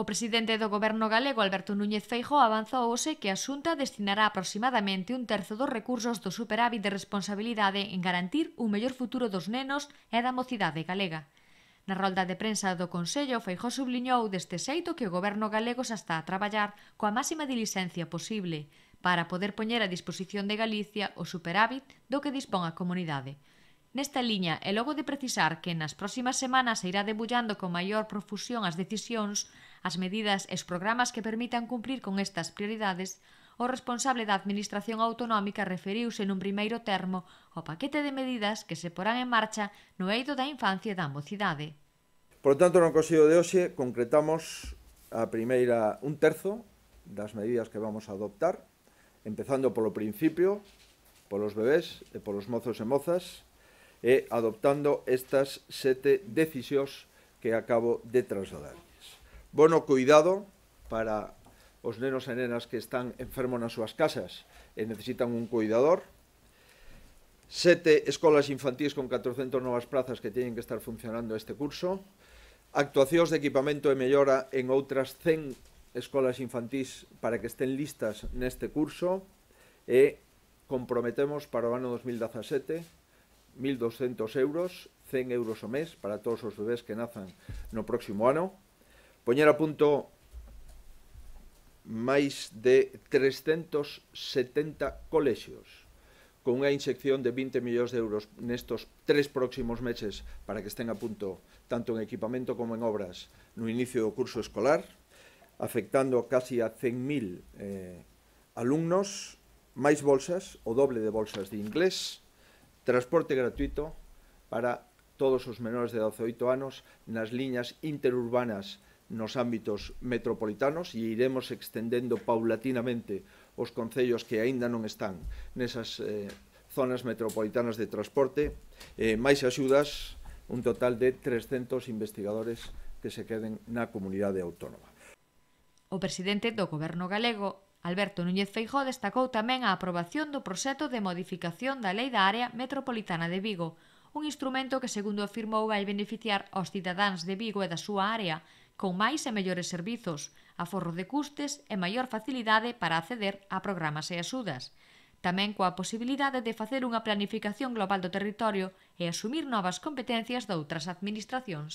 O presidente do goberno galego Alberto Núñez Feijo avanzou hoxe que a Xunta destinará aproximadamente un terzo dos recursos do superávit de responsabilidade en garantir un mellor futuro dos nenos e da mocidade galega. Na rolda de prensa do Consello, Feijó subliñou deste xeito que o goberno galego xa está a traballar coa máxima dilixencia posible para poder poñer a disposición de Galicia o superávit do que dispón a comunidade. Nesta liña, e logo de precisar que nas próximas semanas se irá debullando con maior profusión as decisións, as medidas e os programas que permitan cumprir con estas prioridades, o responsable da Administración Autonómica referiuse nun primeiro termo ao paquete de medidas que se porán en marcha no eido da infancia e da mocidade. Por tanto, no Consello de hoxe concretamos a primeira un terzo das medidas que vamos a adoptar, empezando polo principio, polos bebés e polos mozos e mozas, e adoptando estas sete decisións que acabo de trasladarles. Bono cuidado para os nenos e nenas que están enfermos nas súas casas e necesitan un cuidador. Sete escolas infantís con 400 novas plazas que teñen que estar funcionando este curso. Actuacións de equipamento e mellora en outras 100 escolas infantís para que estén listas neste curso e comprometemos para o ano 2017 1.200 euros, 100 euros o mes para todos os bebés que nazan no próximo ano. Poñer a punto máis de 370 colexios con unha inxección de 20 millóns de euros nestos tres próximos meses para que estén a punto tanto en equipamento como en obras no inicio do curso escolar, afectando casi a 100.000 eh, alumnos, máis bolsas, o doble de bolsas de inglés, transporte gratuito para todos os menores de 18 anos nas liñas interurbanas nos ámbitos metropolitanos e iremos extendendo paulatinamente os concellos que aínda non están nesas eh, zonas metropolitanas de transporte, eh, máis axudas un total de 300 investigadores que se queden na comunidade autónoma. O presidente do Goberno galego Alberto Núñez Feijó destacou tamén a aprobación do proxecto de modificación da Lei da Área Metropolitana de Vigo, un instrumento que, segundo afirmou, vai beneficiar aos cidadáns de Vigo e da súa área, con máis e mellores servizos, aforro de custes e maior facilidade para acceder a programas e axudas tamén coa posibilidade de facer unha planificación global do territorio e asumir novas competencias doutras administracións.